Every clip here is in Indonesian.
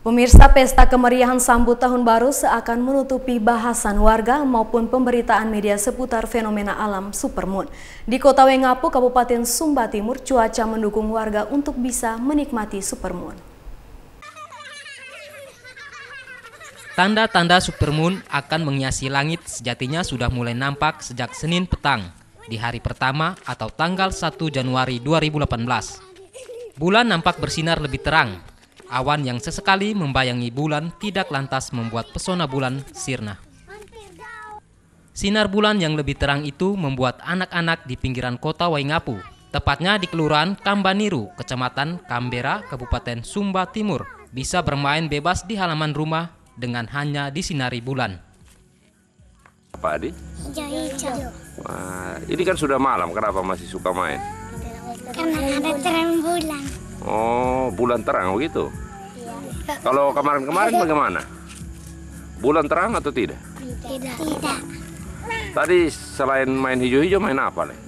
Pemirsa pesta kemeriahan sambut tahun baru seakan menutupi bahasan warga maupun pemberitaan media seputar fenomena alam supermoon. Di Kota Wengapu, Kabupaten Sumba Timur, cuaca mendukung warga untuk bisa menikmati supermoon. Tanda-tanda supermoon akan menghiasi langit sejatinya sudah mulai nampak sejak Senin petang di hari pertama atau tanggal 1 Januari 2018. Bulan nampak bersinar lebih terang Awan yang sesekali membayangi bulan tidak lantas membuat pesona bulan sirna. Sinar bulan yang lebih terang itu membuat anak-anak di pinggiran kota Waingapu, tepatnya di Kelurahan Kambaniru, Kecamatan Kambera, Kabupaten Sumba Timur, bisa bermain bebas di halaman rumah dengan hanya disinari bulan. Pak Adi? hijau Wah, ini kan sudah malam, kenapa masih suka main? Karena ada terang bulan. Oh, bulan terang begitu? Ya. Kalau kemarin-kemarin bagaimana? Bulan terang atau tidak? Tidak. Tidak. Tadi selain main hijau-hijau main apa nih?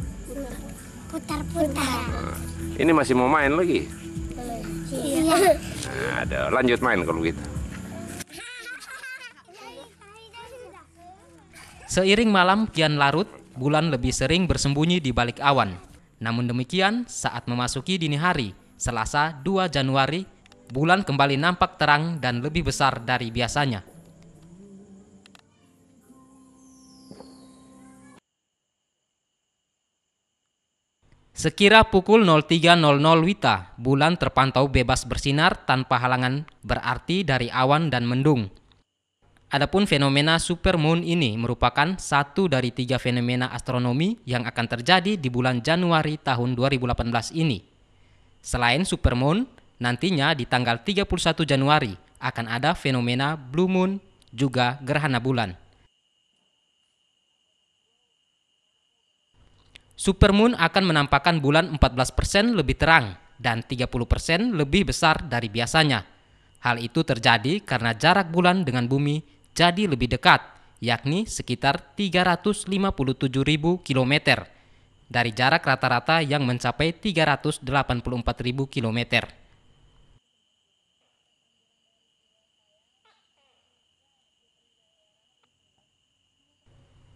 Putar-putar. Nah, ini masih mau main lagi? Iya. Nah, ada lanjut main kalau gitu. Seiring malam kian larut, bulan lebih sering bersembunyi di balik awan. Namun demikian, saat memasuki dini hari, Selasa 2 Januari bulan kembali nampak terang dan lebih besar dari biasanya. Sekira pukul 03.00 Wita, bulan terpantau bebas bersinar tanpa halangan berarti dari awan dan mendung. Adapun fenomena supermoon ini merupakan satu dari tiga fenomena astronomi yang akan terjadi di bulan Januari tahun 2018 ini. Selain supermoon, Nantinya di tanggal 31 Januari akan ada fenomena blue moon juga gerhana bulan. Supermoon akan menampakkan bulan 14% lebih terang dan 30% lebih besar dari biasanya. Hal itu terjadi karena jarak bulan dengan bumi jadi lebih dekat, yakni sekitar 357.000 km dari jarak rata-rata yang mencapai 384.000 km.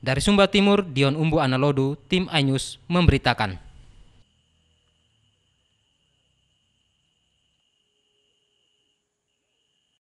Dari Sumba Timur, Dion Umbu Analodu, Tim Anyus memberitakan.